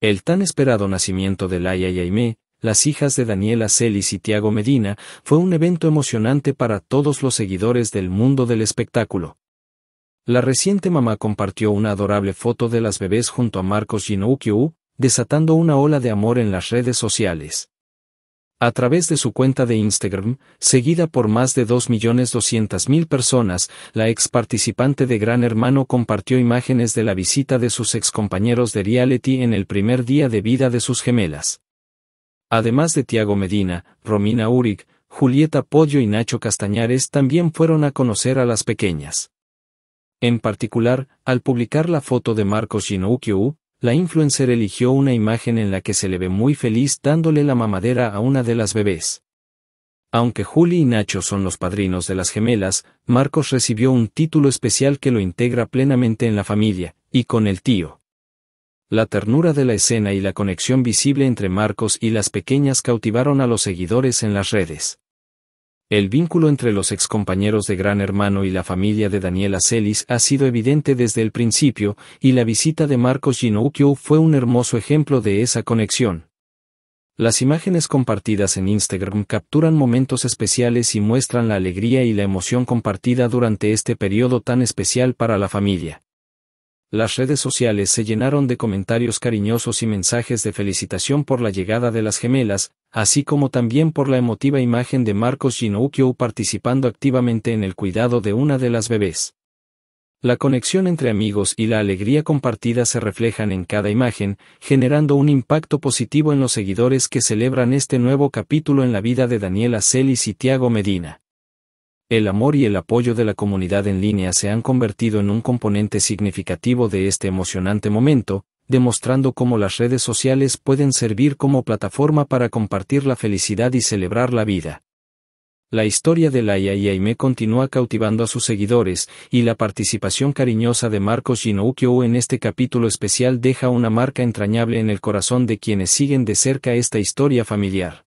El tan esperado nacimiento de Laia y Aimé, las hijas de Daniela Celis y Tiago Medina, fue un evento emocionante para todos los seguidores del mundo del espectáculo. La reciente mamá compartió una adorable foto de las bebés junto a Marcos Ginoukiu, desatando una ola de amor en las redes sociales a través de su cuenta de Instagram, seguida por más de 2.200.000 personas, la ex participante de Gran Hermano compartió imágenes de la visita de sus ex compañeros de reality en el primer día de vida de sus gemelas. Además de Tiago Medina, Romina Uric, Julieta Pollo y Nacho Castañares también fueron a conocer a las pequeñas. En particular, al publicar la foto de Marcos Ginoukiu, la influencer eligió una imagen en la que se le ve muy feliz dándole la mamadera a una de las bebés. Aunque Juli y Nacho son los padrinos de las gemelas, Marcos recibió un título especial que lo integra plenamente en la familia, y con el tío. La ternura de la escena y la conexión visible entre Marcos y las pequeñas cautivaron a los seguidores en las redes. El vínculo entre los excompañeros de Gran Hermano y la familia de Daniela Celis ha sido evidente desde el principio, y la visita de Marcos Ginocchio fue un hermoso ejemplo de esa conexión. Las imágenes compartidas en Instagram capturan momentos especiales y muestran la alegría y la emoción compartida durante este periodo tan especial para la familia. Las redes sociales se llenaron de comentarios cariñosos y mensajes de felicitación por la llegada de las gemelas, así como también por la emotiva imagen de Marcos Ginoukio participando activamente en el cuidado de una de las bebés. La conexión entre amigos y la alegría compartida se reflejan en cada imagen, generando un impacto positivo en los seguidores que celebran este nuevo capítulo en la vida de Daniela Celis y Tiago Medina el amor y el apoyo de la comunidad en línea se han convertido en un componente significativo de este emocionante momento, demostrando cómo las redes sociales pueden servir como plataforma para compartir la felicidad y celebrar la vida. La historia de Laia y Aime continúa cautivando a sus seguidores, y la participación cariñosa de Marcos Ginoukyo en este capítulo especial deja una marca entrañable en el corazón de quienes siguen de cerca esta historia familiar.